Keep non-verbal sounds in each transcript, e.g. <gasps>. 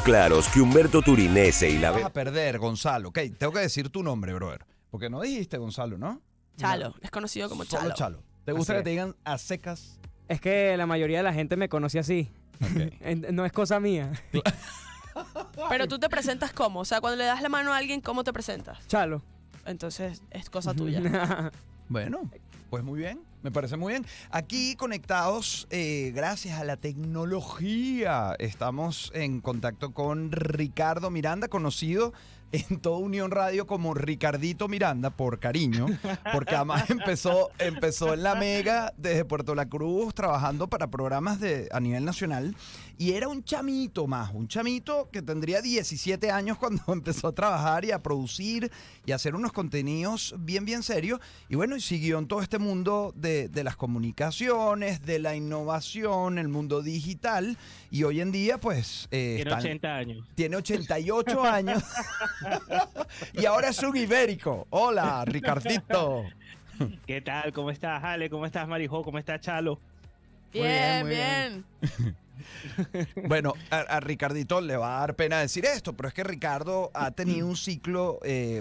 claros que Humberto Turinese y la... Vas a perder, Gonzalo. Ok, tengo que decir tu nombre, brother. Porque no dijiste Gonzalo, ¿no? Chalo, es conocido como Chalo. Chalo. ¿Te gusta que te digan a secas? Es que la mayoría de la gente me conoce así. <laughs> No es cosa mía. <laughs> Pero tú te presentas como, O sea, cuando le das la mano a alguien, ¿cómo te presentas? Chalo. Entonces, es cosa tuya. <laughs> bueno, pues muy bien. Me parece muy bien. Aquí conectados, eh, gracias a la tecnología, estamos en contacto con Ricardo Miranda, conocido en toda Unión Radio como Ricardito Miranda, por cariño, porque además empezó, empezó en la Mega desde Puerto La Cruz trabajando para programas de, a nivel nacional y era un chamito más, un chamito que tendría 17 años cuando <laughs> empezó a trabajar y a producir y hacer unos contenidos bien, bien serios. Y bueno, y siguió en todo este mundo de, las comunicaciones, de la innovación, el mundo digital y hoy en día pues... Eh, tiene 80 años. Tiene 88 años. <laughs> y ahora es un ibérico. Hola, Ricardito. ¿Qué tal? ¿Cómo estás, Ale? ¿Cómo estás, Marijo? ¿Cómo estás, Chalo? bien. bien. Bueno, a, Ricardito le va a dar pena decir esto, pero es que Ricardo ha tenido un ciclo, eh,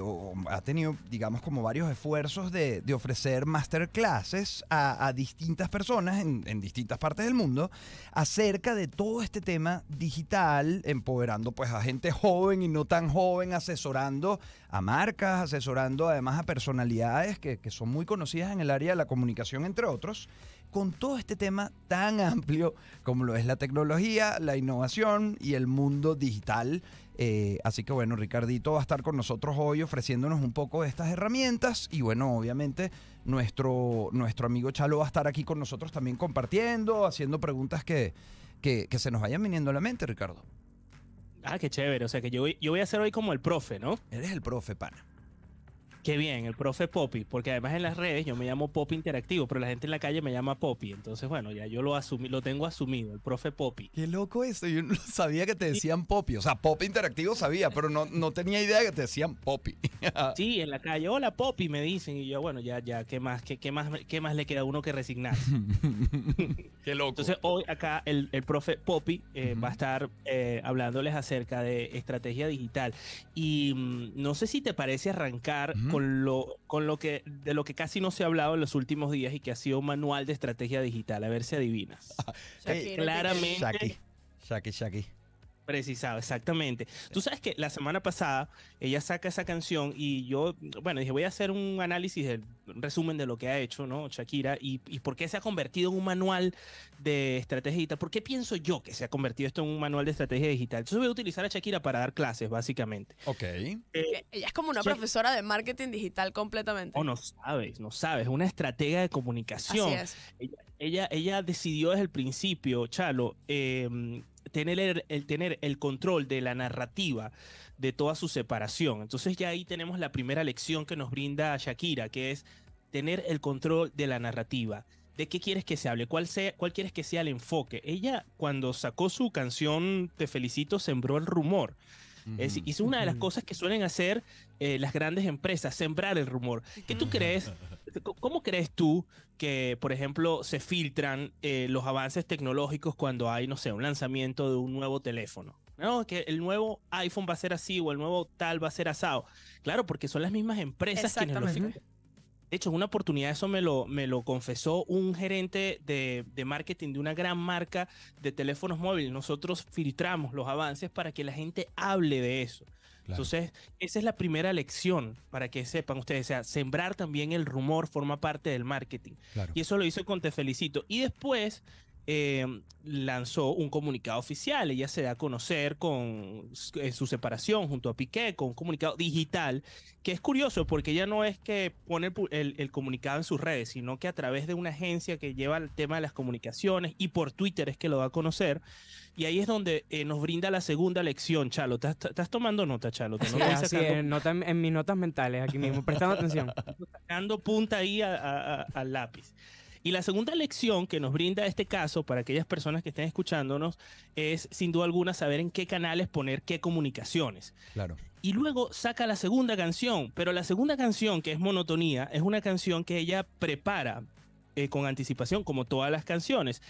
ha tenido, digamos, como varios esfuerzos de, ofrecer masterclasses a, a distintas personas en, distintas partes del mundo acerca de todo este tema digital, empoderando pues a gente joven y no tan joven, asesorando a marcas, asesorando además a personalidades que son muy conocidas en el área de la comunicación, entre otros con todo este tema tan amplio como lo es la tecnología, la innovación y el mundo digital. Eh, así que bueno, Ricardito va a estar con nosotros hoy ofreciéndonos un poco de estas herramientas y bueno, obviamente nuestro, nuestro amigo Chalo va a estar aquí con nosotros también compartiendo, haciendo preguntas que, que, se nos vayan viniendo a la mente, Ricardo. Ah, qué chévere, o sea que yo, yo voy a ser hoy como el profe, ¿no? Eres el profe, pana. Qué bien, el profe Poppy, porque además en las redes yo me llamo Poppy Interactivo, pero la gente en la calle me llama Poppy, entonces bueno, ya yo lo asumí, lo tengo asumido, el profe Poppy. Qué loco eso, yo no sabía que te decían Poppy, o sea, Poppy Interactivo sabía, pero no, no tenía idea que te decían Poppy. <laughs> sí, en la calle, hola Poppy, me dicen, y yo, bueno, ya, ya, ¿qué más, qué, qué más, qué más le queda a uno que resignar? <laughs> qué loco. Entonces hoy acá el, el profe Poppy eh, va a estar eh, hablándoles acerca de estrategia digital, y mm, no sé si te parece arrancar con, lo, con lo que, de lo que casi no se ha hablado en los últimos días y que ha sido un manual de estrategia digital. A ver si adivinas. <laughs> claramente Shaki, Precisado, exactamente. Tú sabes que la semana pasada ella saca esa canción y yo, bueno, dije, voy a hacer un análisis, un resumen de lo que ha hecho, ¿no? Shakira y, por qué se ha convertido en un manual de estrategia digital. ¿Por qué pienso yo que se ha convertido esto en un manual de estrategia digital? Entonces voy a utilizar a Shakira para dar clases, básicamente. Ok. Eh, ella es como una profesora de marketing digital completamente. Oh, no sabes, no sabes, una estratega de comunicación. Ella, ella, ella decidió desde el principio, Chalo, eh, tener el, tener el control de la narrativa de toda su separación. Entonces ya ahí tenemos la primera lección que nos brinda Shakira, que es tener el control de la narrativa. ¿De qué quieres que se hable? ¿Cuál, sea, ¿Cuál quieres que sea el enfoque? Ella cuando sacó su canción Te felicito sembró el rumor. Es, es, una de las cosas que suelen hacer eh, las grandes empresas, sembrar el rumor. ¿Qué tú crees? <laughs> ¿Cómo crees tú que, por ejemplo, se filtran eh, los avances tecnológicos cuando hay, no sé, un lanzamiento de un nuevo teléfono. No, que el nuevo iPhone va a ser así o el nuevo tal va a ser asado. Claro, porque son las mismas empresas quienes lo De hecho, una oportunidad, eso me lo, me lo confesó un gerente de, de, marketing de una gran marca de teléfonos móviles. Nosotros filtramos los avances para que la gente hable de eso. Entonces, esa es la primera lección para que sepan ustedes. O sea, sembrar también el rumor forma parte del marketing. Y eso lo hizo con Te Felicito. Y después eh, lanzó un comunicado oficial. Ella se da a conocer con eh, su separación junto a Piqué con un comunicado digital, que es curioso porque ella no es que pone el, comunicado en sus redes, sino que a través de una agencia que lleva el tema de las comunicaciones y por Twitter es que lo da a conocer. Y ahí es donde eh, nos brinda la segunda lección, Chalo. ¿Estás, tomando nota, Chalo? en, mis notas mentales aquí mismo, prestando atención. dando <laughs> punta ahí al lápiz. Y la segunda lección que nos brinda este caso para aquellas personas que estén escuchándonos es sin duda alguna saber en qué canales poner qué comunicaciones. Claro. Y luego saca la segunda canción, pero la segunda canción que es Monotonía es una canción que ella prepara eh, con anticipación, como todas las canciones.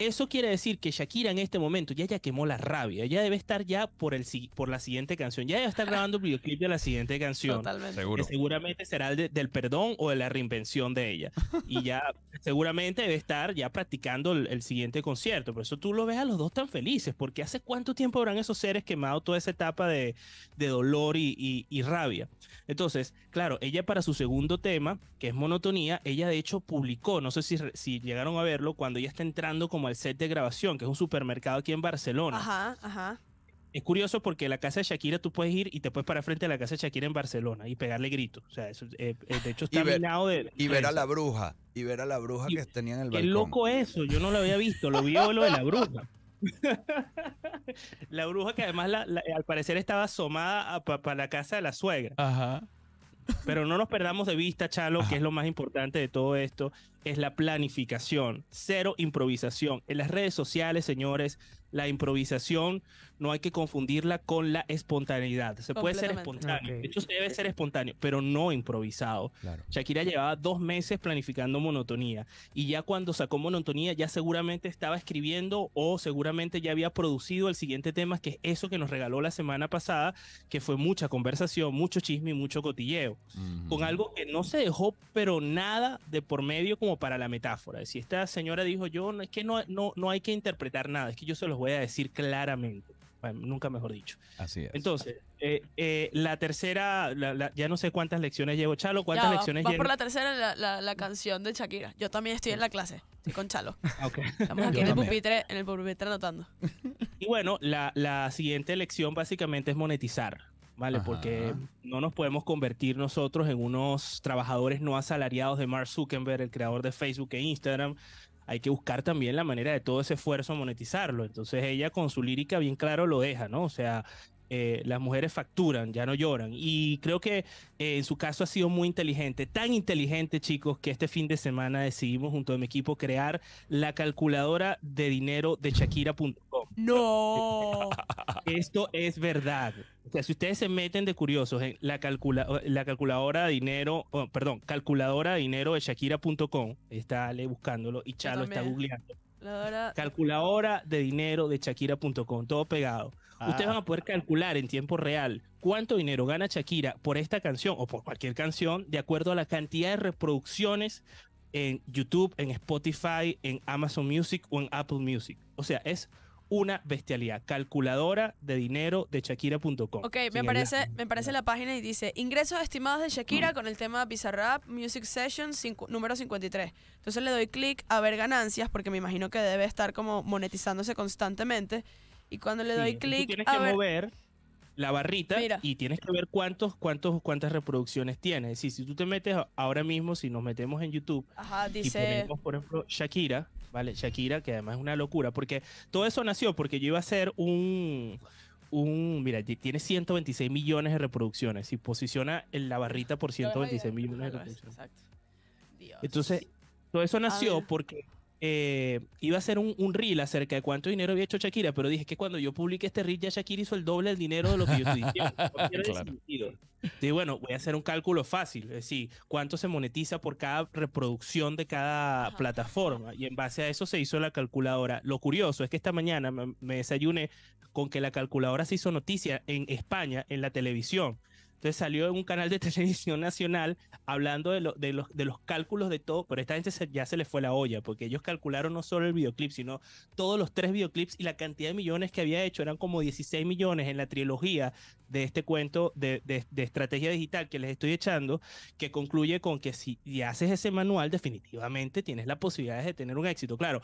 Eso quiere decir que Shakira en este momento ya, ya quemó la rabia, ya debe estar ya por, el, por la siguiente canción, ya debe estar grabando el videoclip de la siguiente canción. Totalmente. Que seguramente será el del perdón o de la reinvención de ella. Y ya <laughs> seguramente debe estar ya practicando el, siguiente concierto. Por eso tú lo ves a los dos tan felices, porque hace cuánto tiempo habrán esos seres quemado toda esa etapa de, de dolor y, y, y rabia. Entonces, claro, ella para su segundo tema, que es monotonía, ella de hecho publicó, ¿no? no sé si, llegaron a verlo, cuando ella está entrando como al set de grabación, que es un supermercado aquí en Barcelona. Ajá, ajá. Es curioso porque la casa de Shakira tú puedes ir y te puedes parar frente a la casa de Shakira en Barcelona y pegarle gritos. O sea, eh, eh, de hecho está minado de. Y ver a la bruja. Y ver a la bruja que tenía en el balcón. Qué loco eso. Yo no lo había visto. Lo vi lo de la bruja. <laughs> la bruja que además al parecer estaba asomada para la casa de la suegra. Ajá. Pero no nos perdamos de vista, Chalo, que es lo más importante de todo esto, es la planificación, cero improvisación. En las redes sociales, señores, la improvisación no hay que confundirla con la espontaneidad. Se puede ser espontáneo, debe ser espontáneo, pero no improvisado. Shakira llevaba dos meses planificando monotonía y ya cuando sacó monotonía ya seguramente estaba escribiendo o seguramente ya había producido el siguiente tema, que es eso que nos regaló la semana pasada, que fue mucha conversación, mucho chisme y mucho cotilleo, con algo que no se dejó, pero nada de por medio como para la metáfora. Si esta señora dijo yo, no, es que no, no hay que interpretar nada, es que yo se los voy a decir claramente. Bueno, nunca mejor dicho. Así es. Entonces, eh, eh, la tercera, ya no sé cuántas lecciones llevo. Chalo, ¿cuántas lecciones llevo? por la tercera, la, canción de Shakira. Yo también estoy en la clase, estoy con Chalo. <laughs> Estamos aquí en el, pupitre, en anotando. Y bueno, la, siguiente lección básicamente es monetizar. ¿Vale? Porque no nos podemos convertir nosotros en unos trabajadores no asalariados de Mark Zuckerberg, el creador de Facebook e Instagram, hay que buscar también la manera de todo ese esfuerzo monetizarlo. Entonces ella con su lírica bien claro lo deja, ¿no? O sea, eh, las mujeres facturan, ya no lloran. Y creo que eh, en su caso ha sido muy inteligente, tan inteligente chicos, que este fin de semana decidimos junto a mi equipo crear la calculadora de dinero de Shakira.com. No. <laughs> Esto es verdad. O sea, si ustedes se meten de curiosos en la, la calculadora de dinero, perdón, calculadora de dinero de Shakira.com, está Ale buscándolo y Chalo está googleando. Calculadora... de dinero de Shakira.com, todo pegado. Ah. Ustedes van a poder calcular en tiempo real cuánto dinero gana Shakira por esta canción o por cualquier canción de acuerdo a la cantidad de reproducciones en YouTube, en Spotify, en Amazon Music o en Apple Music. O sea, es una bestialidad. Calculadora de dinero de Shakira.com. Ok, me parece, la... me parece la página y dice ingresos estimados de Shakira mm. con el tema Bizarrap Music Session número 53. Entonces le doy clic a ver ganancias porque me imagino que debe estar como monetizándose constantemente. Y cuando le doy clic a ver la barrita y tienes que ver cuántos, cuántos, cuántas reproducciones tiene. Es decir, si tú te metes ahora mismo, si nos metemos en YouTube y ponemos, por ejemplo, Shakira, ¿vale? Shakira, que además es una locura, porque todo eso nació porque yo iba a hacer un, un, mira, tiene 126 millones de reproducciones y posiciona en la barrita por 126 millones de reproducciones. Entonces, todo eso nació porque eh, iba a hacer un, reel acerca de cuánto dinero había hecho Shakira, pero dije que cuando yo publiqué este reel ya Shakira hizo el doble del dinero de lo que yo estoy diciendo. <laughs> bueno, voy a hacer un cálculo fácil, es decir, cuánto se monetiza por cada reproducción de cada plataforma. Y en base a eso se hizo la calculadora. Lo curioso es que esta mañana me desayuné con que la calculadora se hizo noticia en España, en la televisión. Entonces salió en un canal de <laughs> televisión nacional hablando de, los, de los cálculos de todo, pero esta gente ya se les fue la olla, porque ellos calcularon no solo el videoclip, sino todos los tres videoclips y la cantidad de millones que había hecho, eran como 16 millones en la trilogía de este cuento de, de estrategia digital que les estoy echando, que concluye con que si haces ese manual, definitivamente tienes la posibilidad de tener un éxito. Claro,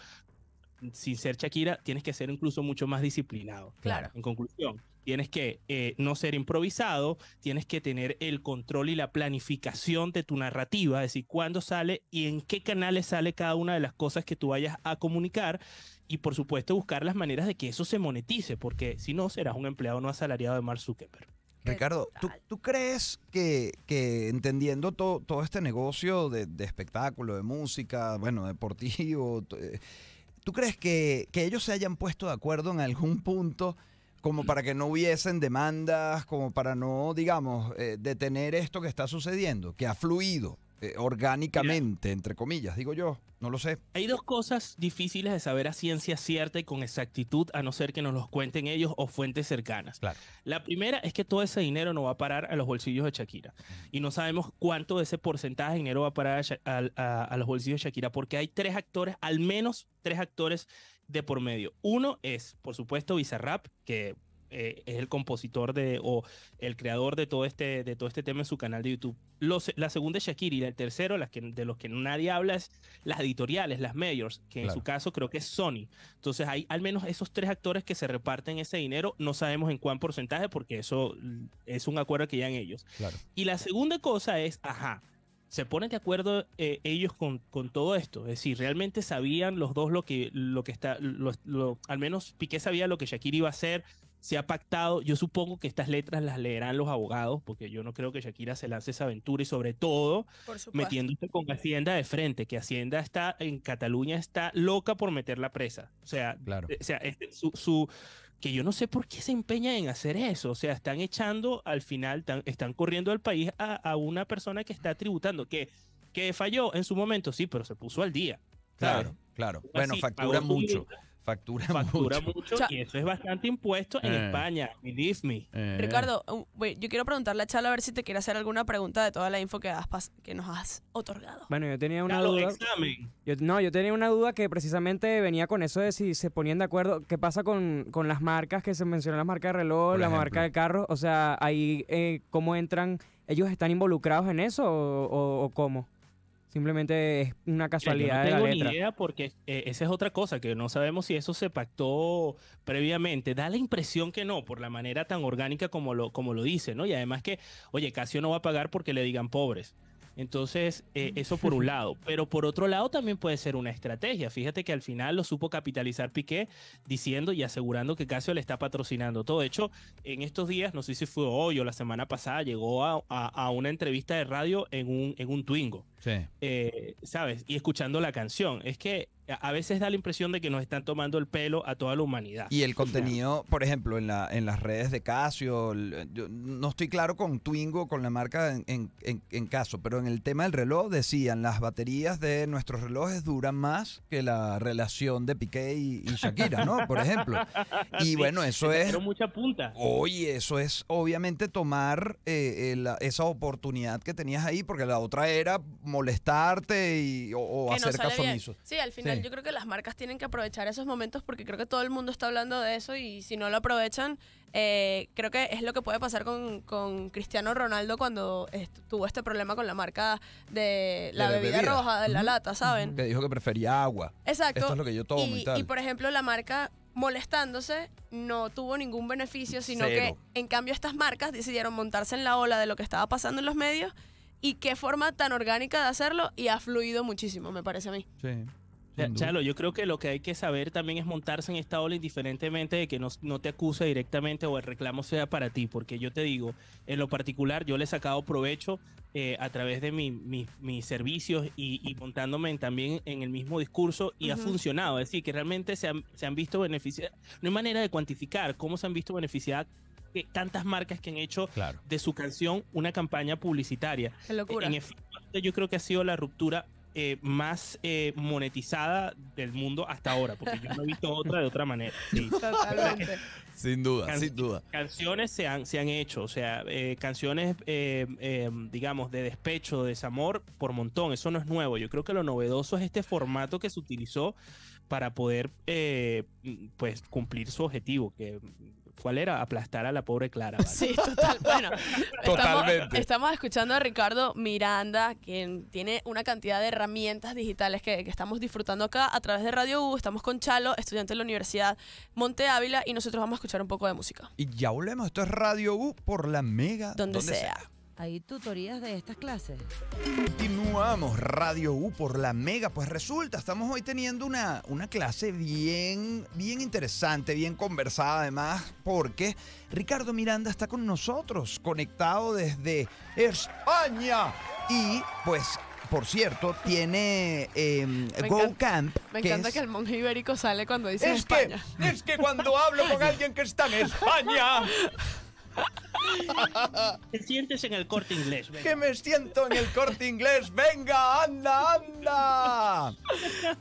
sin ser Shakira, tienes que ser incluso mucho más disciplinado. Claro. En conclusión, tienes que eh, no ser improvisado, tienes que tener el control y la planificación de tu narrativa, es decir, cuándo sale y en qué canales sale cada una de las cosas que tú vayas a comunicar. Y por supuesto, buscar las maneras de que eso se monetice, porque si no, serás un empleado no asalariado de Mark Zuckerberg. Ricardo, ¿tú, crees que, entendiendo todo este negocio de, espectáculo, de música, bueno, deportivo, eh, ¿Tú crees que, ellos se hayan puesto de acuerdo en algún punto? como para que no hubiesen demandas, como para no, digamos, eh, detener esto que está sucediendo, que ha fluido orgánicamente, entre comillas, digo yo, no lo sé. Hay dos cosas difíciles de saber a ciencia cierta y con exactitud, a no ser que nos los cuenten ellos o fuentes cercanas. La primera es que todo ese dinero no va a parar a los bolsillos de Shakira y no sabemos cuánto de ese porcentaje de dinero va a parar a, a los bolsillos de Shakira porque hay tres actores, al menos tres actores de por medio. Uno es, por supuesto, Bizarrap, que eh, es el compositor de o el creador de todo este, de todo este tema en su canal de YouTube. Los, la segunda es Shakira y el tercero, las que, de los que nadie habla, es las editoriales, las mayors que en su caso creo que es Sony. Entonces hay al menos esos tres actores que se reparten ese dinero, no sabemos en cuán porcentaje porque eso mm, es un acuerdo que ya en ellos. Y la segunda cosa es, ajá, se ponen de acuerdo eh, ellos con, con, todo esto. Es decir, realmente sabían los dos lo que, lo que está, al menos Piqué sabía lo que Shakira iba a hacer, se ha pactado, yo supongo que estas letras las leerán los abogados, porque yo no creo que Shakira se lance esa aventura y sobre todo metiéndose con Hacienda de frente, que Hacienda está en Cataluña, está loca por meter la presa. O sea, claro. o sea este, su, su, que yo no sé por qué se empeña en hacer eso. O sea, están echando al final, están corriendo al país a, a, una persona que está tributando, que, que falló en su momento, sí, pero se puso al día. Claro, claro. Bueno, factura mucho. Factura, factura mucho. y eso es bastante impuesto en eh. España, believe me. Eh. Ricardo, yo quiero preguntarle a Chalo a ver si te quiere hacer alguna pregunta de toda la info que, que nos has otorgado. Bueno, yo tenía una duda. Yo, no, yo tenía una duda que precisamente venía con eso de si se ponían de acuerdo. ¿Qué pasa con, las marcas que se mencionan, las marcas de reloj, la marca de carros? O sea, ahí eh, cómo entran, ellos están involucrados en eso o, o cómo? Simplemente es una casualidad. no tengo de la ni idea porque eh, esa es otra cosa, que no sabemos si eso se pactó previamente. Da la impresión que no, por la manera tan orgánica como lo, como lo dice, ¿no? Y además que, oye, Casio no va a pagar porque le digan pobres. Entonces, eh, eso por un lado. Pero por otro lado también puede ser una estrategia. Fíjate que al final lo supo capitalizar Piqué diciendo y asegurando que Casio le está patrocinando todo. De hecho, en estos días, no sé si fue hoy o la semana pasada, llegó a, a una entrevista de radio en un, en un Twingo eh, ¿Sabes? Y escuchando la canción. Es que a veces da la impresión de que nos están tomando el pelo a toda la humanidad. Y el contenido, por ejemplo, en, la, en las redes de Casio, no estoy claro con Twingo, con la marca en, en, Caso, pero en el tema del reloj decían, las baterías de nuestros relojes duran más que la relación de Piqué y, Shakira, ¿no? Por ejemplo. <laughs> Y bueno, eso es... mucha punta. Oye, eso es obviamente tomar eh, eh, esa oportunidad que tenías ahí, porque la otra era molestarte y, o, hacer no caso omiso. Sí, al final yo creo que las marcas tienen que aprovechar esos momentos porque creo que todo el mundo está hablando de eso y si no lo aprovechan, eh, creo que es lo que puede pasar con, Cristiano Ronaldo cuando tuvo este problema con la marca de la bebida, roja, de la lata, ¿saben? Que dijo que prefería agua. Exacto. Esto es lo que yo tomo y, tal. y por ejemplo, la marca molestándose no tuvo ningún beneficio, sino que en cambio estas marcas decidieron montarse en la ola de lo que estaba pasando en los medios y qué forma tan orgánica de hacerlo y ha fluido muchísimo, me parece a mí. Sí. Chalo, yo creo que lo que hay que saber también es montarse en esta ola indiferentemente de que no, no, te acuse directamente o el reclamo sea para ti, porque yo te digo, en lo particular yo le he sacado provecho eh, a través de mi, mis servicios y, montándome también en el mismo discurso y ha funcionado, es decir, que realmente se han, se han visto beneficiar. no hay manera de cuantificar cómo se han visto beneficiadas tantas marcas que han hecho de su canción una campaña publicitaria. En efecto, yo creo que ha sido la ruptura eh, más eh, monetizada del mundo hasta ahora, porque yo no he visto otra de otra manera. <laughs> Totalmente. sin duda, sin duda. Canciones se han, se han hecho, o sea, eh, canciones, digamos, de despecho, de desamor, por montón, eso no es nuevo. Yo creo que lo novedoso es este formato que se utilizó para poder, pues, cumplir su objetivo, que ¿Cuál era? Aplastar a la pobre Clara. Sí, total. Bueno, <laughs> totalmente. Estamos, escuchando a Ricardo Miranda, quien tiene una cantidad de herramientas digitales que, estamos disfrutando acá a través de Radio U. Estamos con Chalo, estudiante de la Universidad Monte Ávila, y nosotros vamos a escuchar un poco de música. Y ya volvemos. Esto es Radio U por la Mega. Donde, sea. Hay tutorías de estas clases. Vamos, Radio U por la Mega. Pues resulta, estamos hoy teniendo una, una clase bien, bien interesante, bien conversada además, porque Ricardo Miranda está con nosotros, conectado desde España. Y pues por cierto, tiene Go em, Camp. Me encanta que el monje ibérico sale cuando dice es España. Que, es que cuando hablo con alguien que está en España, <laughs> Te sientes en el corte inglés. ¿Qué Que me siento en el corte inglés. Venga, anda, anda.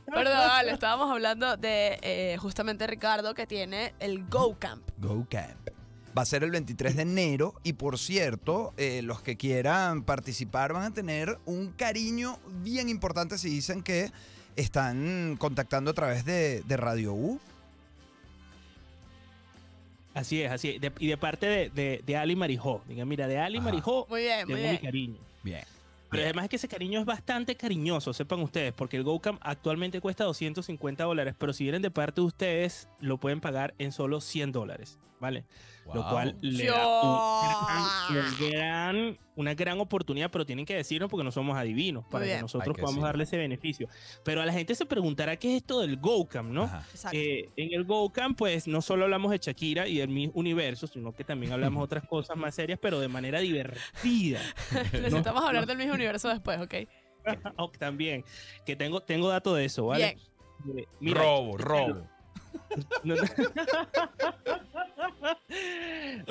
Perdón, estábamos hablando de eh, justamente Ricardo que tiene el Go Camp. Go Camp. Va a ser el 23 de enero y por cierto, eh, los que quieran participar van a tener un cariño bien importante si dicen que están contactando a través de Radio U Así es, así es. y de parte de, Ali Marijó. diga, mira, de Ali Marijo, Marijó muy bien, muy cariño. Bien. Pero además es que ese cariño es bastante cariñoso, sepan ustedes, porque el GoCam actualmente cuesta 250 dólares, pero si vienen de parte de ustedes, lo pueden pagar en solo 100 dólares. ¿vale? Lo cual le una gran oportunidad, pero tienen que decirlo porque no somos adivinos, para que nosotros podamos darle ese beneficio. Pero a la gente se preguntará qué es esto del GoCam, ¿no? Eh, en el GoCam, pues no solo hablamos de Shakira y del mismo Universo, sino que también hablamos otras cosas más serias, pero de manera divertida. <laughs> Necesitamos hablar del mismo Universo después, <laughs> ¿ok? también, que tengo, tengo dato de eso, ¿vale? Eh, robo, <laughs> robo.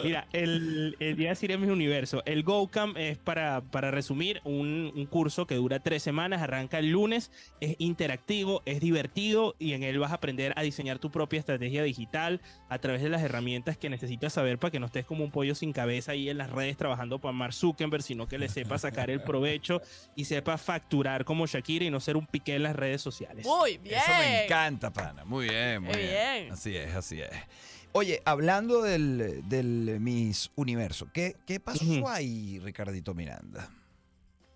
Mira, el, día de decir es mi universo. El GoCam es, para, para resumir, un, curso que dura tres semanas, arranca el lunes, es interactivo, es divertido y en él vas a aprender a diseñar tu propia estrategia digital a través de las herramientas que necesitas saber para que no estés como un pollo sin cabeza ahí en las redes trabajando para Mark Zuckerberg, sino que le sepa sacar el provecho y sepa facturar como Shakira y no ser un piqué en las redes sociales. Muy bien. Eso me encanta, pana. Muy bien, muy, bien. Así es, así es. Oye, hablando del, del Miss Universo, ¿qué, qué pasó ahí, Ricardito Miranda?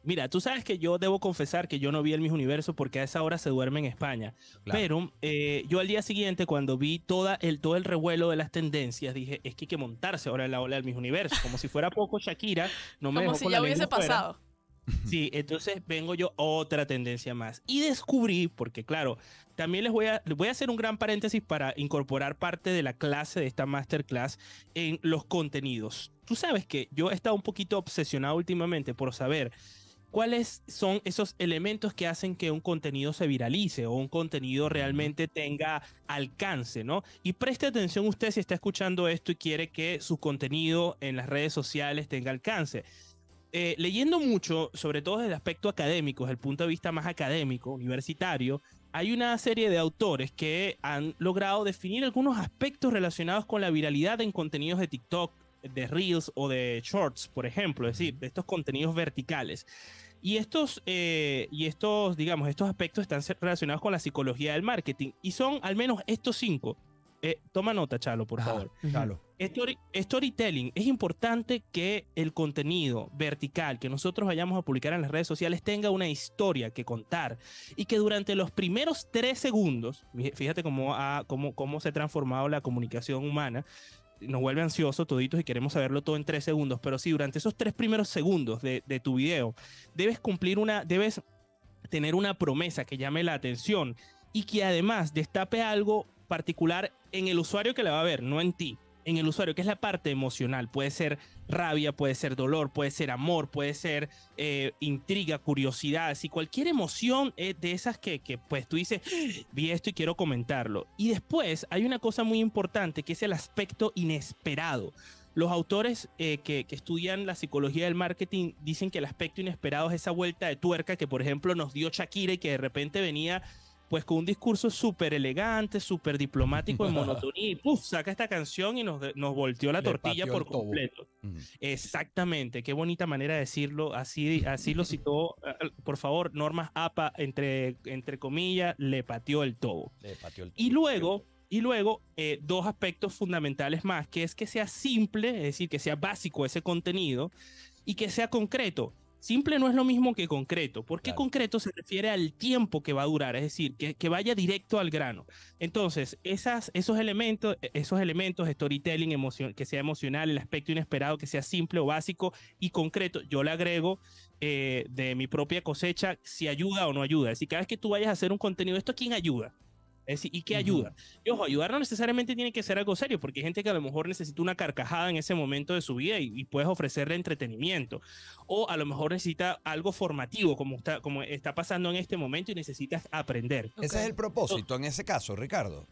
Mira, tú sabes que yo debo confesar que yo no vi el Miss Universo porque a esa hora se duerme en España. Pero eh, yo al día siguiente, cuando vi toda el, todo el revuelo de las tendencias, dije, es que hay que montarse ahora en la ola del Miss Universo. Como si fuera poco, Shakira no me Como si ya hubiese pasado. <laughs> Sí, entonces vengo yo otra tendencia más. Y descubrí, porque claro, también les voy a, les voy a hacer un gran paréntesis para incorporar parte de la clase de esta masterclass en los contenidos. Tú sabes que yo he estado un poquito obsesionado últimamente por saber cuáles son esos elementos que hacen que un contenido se viralice o un contenido realmente tenga alcance, ¿no? Y preste atención usted si está escuchando esto y quiere que su contenido en las redes sociales tenga alcance. Eh, leyendo mucho, sobre todo desde el aspecto académico, desde el punto de vista más académico, universitario, hay una serie de autores que han logrado definir algunos aspectos relacionados con la viralidad en contenidos de TikTok, de Reels o de Shorts, por ejemplo, es decir, de estos contenidos verticales. Y estos, eh, y estos, digamos, estos aspectos están relacionados con la psicología del marketing y son al menos estos cinco. Eh, toma nota, Chalo, por favor. Chalo storytelling. Es importante que el contenido vertical que nosotros vayamos a publicar en las redes sociales tenga una historia que contar y que durante los primeros tres segundos, fíjate cómo, cómo, cómo se ha transformado la comunicación humana, nos vuelve ansioso toditos y queremos saberlo todo en tres segundos, pero sí, durante esos tres primeros segundos de, de tu video, debes cumplir una, debes tener una promesa que llame la atención y que además destape algo particular en el usuario que la va a ver, no en ti en el usuario, que es la parte emocional. Puede ser rabia, puede ser dolor, puede ser amor, puede ser eh, intriga, curiosidad, si cualquier emoción de esas que, que pues tú dices, ah, vi esto y quiero comentarlo. Y después hay una cosa muy importante que es el aspecto inesperado los autores eh, que, que, estudian la psicología del marketing dicen que el aspecto inesperado es esa vuelta de tuerca que, por ejemplo, nos dio Shakira y que de repente venía pues con un discurso súper elegante, súper diplomático en monotonía, y saca esta canción y nos, nos volteó la tortilla por completo. Exactamente, qué bonita manera de decirlo, así, así lo citó, eh, por favor, Normas APA, entre, entre comillas, le pateó el tobo. Y luego... Y luego, eh, dos aspectos fundamentales más, que es que sea simple, es decir, que sea básico ese contenido y que sea concreto. Simple no es lo mismo que concreto, porque concreto se refiere al tiempo que va a durar, es decir, que, vaya directo al grano. Entonces, esos elementos, e, esos elementos, storytelling, emoción, que sea emocional, el aspecto inesperado, que sea simple o básico y concreto, yo le agrego eh, de mi propia cosecha si ayuda o no ayuda. Es decir, cada vez que tú vayas a hacer un contenido, ¿esto a quién ayuda? Es decir, ¿y qué ayuda? Y ojo, ayudar no necesariamente tiene que ser algo serio, porque hay gente que a lo mejor necesita una carcajada en ese momento de su vida y, puedes ofrecerle entretenimiento. O a lo mejor necesita algo formativo, como está, como está pasando en este momento y necesitas aprender. Ese es el propósito en ese caso, Ricardo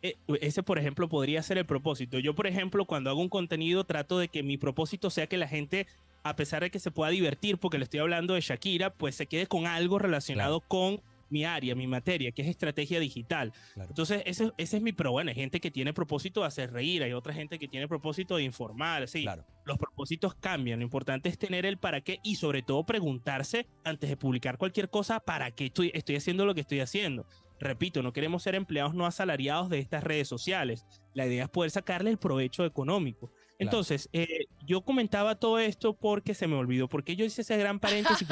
eh, ese, por ejemplo, podría ser el propósito. Yo, por ejemplo, cuando hago un contenido, trato de que mi propósito sea que la gente, a pesar de que se pueda divertir, porque le estoy hablando de Shakira, pues se quede con algo relacionado con mi área, mi materia, que es estrategia digital. Entonces, ese, es mi pro. Bueno, hay gente que tiene propósito de hacer reír, hay otra gente que tiene propósito de informar, sí. Los propósitos cambian, lo importante es tener el para qué y sobre todo preguntarse antes de publicar cualquier cosa, ¿para qué estoy, estoy haciendo lo que estoy haciendo? Repito, no queremos ser empleados no asalariados de estas redes sociales. La idea es poder sacarle el provecho económico. Entonces, eh, yo comentaba todo esto porque se me olvidó, porque yo hice ese gran paréntesis.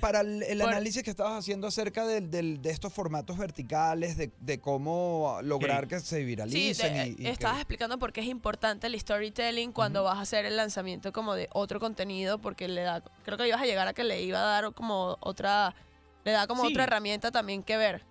para, el, análisis que estabas haciendo acerca de estos formatos verticales, de, cómo lograr que se viralicen. estabas explicando por qué es importante el storytelling cuando vas a hacer el lanzamiento como de otro contenido, porque le da, creo que ibas a llegar a que le iba a dar como otra, le da como otra herramienta también que ver.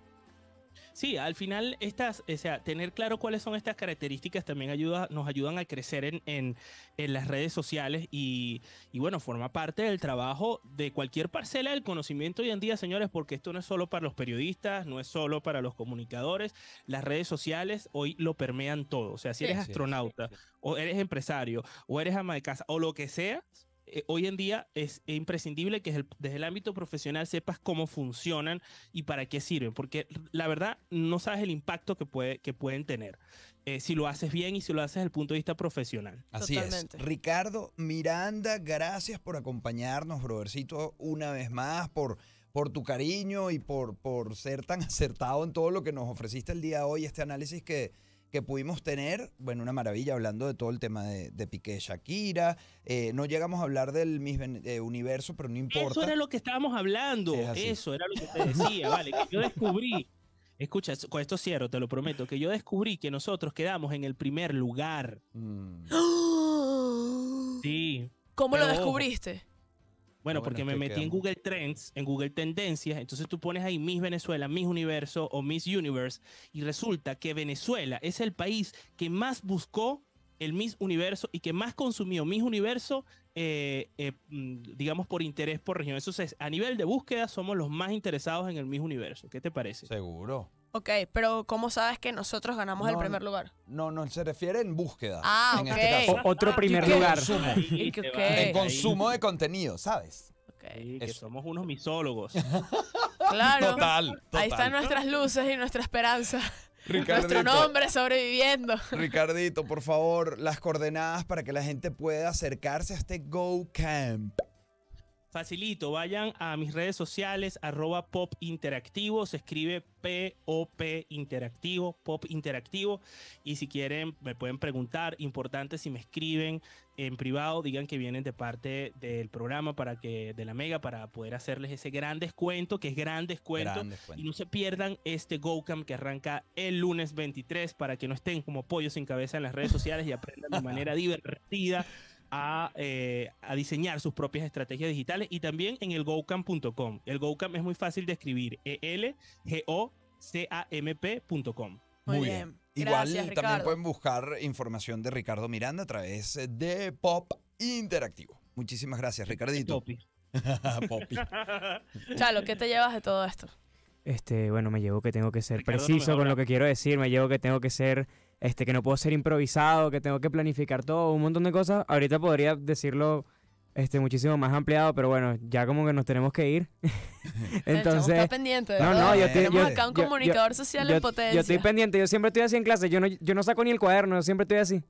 Sí, al final, estas, o sea, tener claro cuáles son estas características también ayuda, nos ayudan a crecer en, en, en las redes sociales y, y, bueno, forma parte del trabajo de cualquier parcela del conocimiento hoy en día, señores, porque esto no es solo para los periodistas, no es solo para los comunicadores, las redes sociales hoy lo permean todo. O sea, si eres astronauta o eres empresario o eres ama de casa o lo que seas, eh, hoy en día es imprescindible que desde el, ámbito profesional sepas cómo funcionan y para qué sirven, porque la verdad no sabes el impacto que, pueden tener. Eh, si lo haces bien y si lo haces desde el punto de vista profesional. Así es. Ricardo Miranda, gracias por acompañarnos, brothercito, una vez más, por, tu cariño y por, por ser tan acertado en todo lo que nos ofreciste el día de hoy, este análisis que, que pudimos tener, bueno, una maravilla hablando de todo el tema de, de Piqué Shakira. Eh, no llegamos a hablar del mismo eh, Universo, pero no importa. Eso era lo que estábamos hablando. Eso era lo que te decía, vale. Que yo descubrí, <laughs> escucha, con esto cierro, te lo prometo, que yo descubrí que nosotros quedamos en el primer lugar. Mm. <gasps> Sí. ¿Cómo lo descubriste? Bueno, porque me metí en Google Trends, en Google Tendencias, entonces tú pones ahí Miss Venezuela, Miss Universo o Miss Universe y resulta que Venezuela es el país que más buscó el Miss Universo y que más consumió Miss Universo, eh, eh, mm, digamos, por interés por región. Entonces, a nivel de búsqueda somos los más interesados en el Miss Universo. ¿Qué te parece? Seguro. Ok, pero ¿cómo sabes que nosotros ganamos el primer lugar? No, no, se refiere en búsqueda. Ah, en este caso. otro ah, primer lugar. En consumo de contenido, ¿sabes? Ok. que somos unos misólogos. <laughs> Claro. Total, total. Ahí están nuestras luces y nuestra esperanza. Nuestro nombre sobreviviendo. Ricardito, por favor, las coordenadas para que la gente pueda acercarse a este Go Camp. Facilito, vayan a mis redes sociales, arroba pop interactivo, se escribe p o interactivo, pop interactivo. Y si quieren, me pueden preguntar, importante si me escriben en privado, digan que vienen de parte del programa para que, de la Mega, para poder hacerles ese gran descuento, que es gran descuento. Y no se pierdan este GoCam que arranca el lunes 23 para que no estén como pollos sin cabeza en las redes sociales y aprendan de <laughs> manera divertida eh, a, diseñar sus propias estrategias digitales y también en el gocamp.com, El gocamp es muy fácil de escribir, E-L-G-O-C-A-M-P.com. Muy bien. Igual también pueden buscar información de Ricardo Miranda a través de Pop Interactivo. Muchísimas gracias, Ricardito. Poppy. <laughs> <laughs> Poppy. Chalo, ¿qué te llevas de todo esto? Este, bueno, me llevo que tengo que ser preciso con lo que quiero decir, me llevo que tengo que ser, este, que no puedo ser improvisado, que tengo que planificar todo, un montón de cosas. Ahorita podría decirlo este, muchísimo más ampliado, pero bueno, ya como que nos tenemos que ir. <laughs> <laughs> Entonces, pendiente. No, no, yo estoy, yo, acá un comunicador social en potencia. Yo estoy pendiente, yo siempre estoy así en clase, yo no, yo no saco ni el cuaderno, yo siempre estoy así.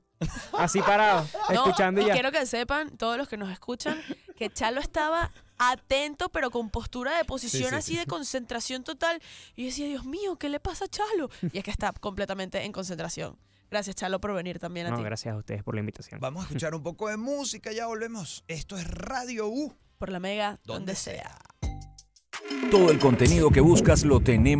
Así parado, <laughs> escuchando y ya. Quiero que sepan, todos los que nos escuchan, que Chalo estaba atento, pero con postura de posición así de concentración total. Y decía, Dios mío, ¿qué le pasa a Chalo? Y es que está completamente en concentración. Gracias, Chalo, por venir también a no, ti. Gracias a ustedes por la invitación. Vamos a escuchar un poco de música, ya volvemos. Esto es Radio U. Por la Mega, donde, sea. sea. Todo el contenido que buscas lo tenemos.